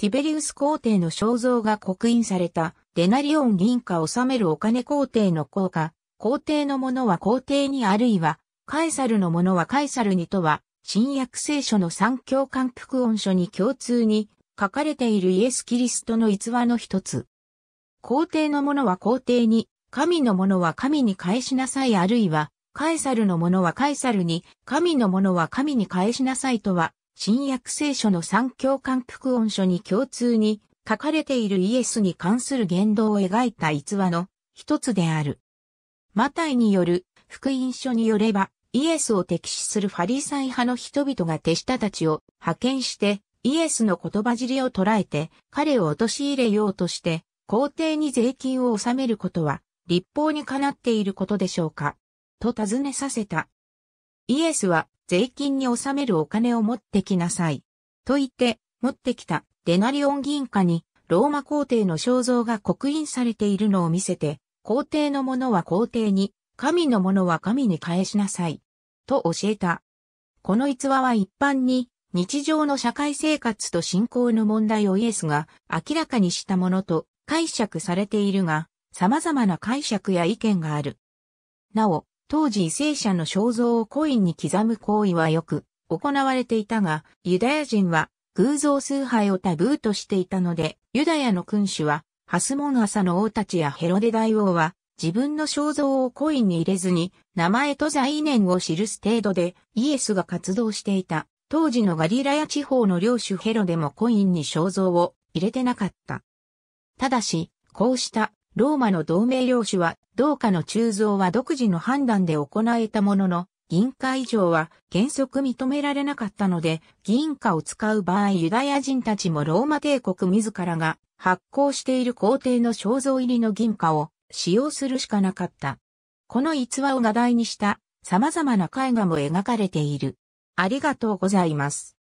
ティベリウス皇帝の肖像が刻印された、デナリオン銀貨納めるお金皇帝の効果、皇帝のものは皇帝にあるいは、カエサルのものはカエサルにとは、新約聖書の三教官福音書に共通に書かれているイエス・キリストの逸話の一つ。皇帝のものは皇帝に、神のものは神に返しなさいあるいは、カエサルのものはカエサルに、神のものは神に返しなさいとは、新約聖書の三教官復音書に共通に書かれているイエスに関する言動を描いた逸話の一つである。マタイによる福音書によれば、イエスを敵視するファリサイ派の人々が手下たちを派遣して、イエスの言葉尻を捉えて、彼を陥れようとして、皇帝に税金を納めることは、立法にかなっていることでしょうかと尋ねさせた。イエスは税金に納めるお金を持ってきなさい。と言って持ってきたデナリオン銀貨にローマ皇帝の肖像が刻印されているのを見せて、皇帝のものは皇帝に、神のものは神に返しなさい。と教えた。この逸話は一般に日常の社会生活と信仰の問題をイエスが明らかにしたものと解釈されているが、様々な解釈や意見がある。なお、当時異性者の肖像をコインに刻む行為はよく行われていたが、ユダヤ人は偶像崇拝をタブーとしていたので、ユダヤの君主は、ハスモン朝の王たちやヘロデ大王は、自分の肖像をコインに入れずに、名前と罪念を記す程度で、イエスが活動していた。当時のガリラヤ地方の領主ヘロデもコインに肖像を入れてなかった。ただし、こうしたローマの同盟領主は、同かの鋳造は独自の判断で行えたものの、銀貨以上は原則認められなかったので、銀貨を使う場合ユダヤ人たちもローマ帝国自らが発行している皇帝の肖像入りの銀貨を使用するしかなかった。この逸話を画題にした様々な絵画も描かれている。ありがとうございます。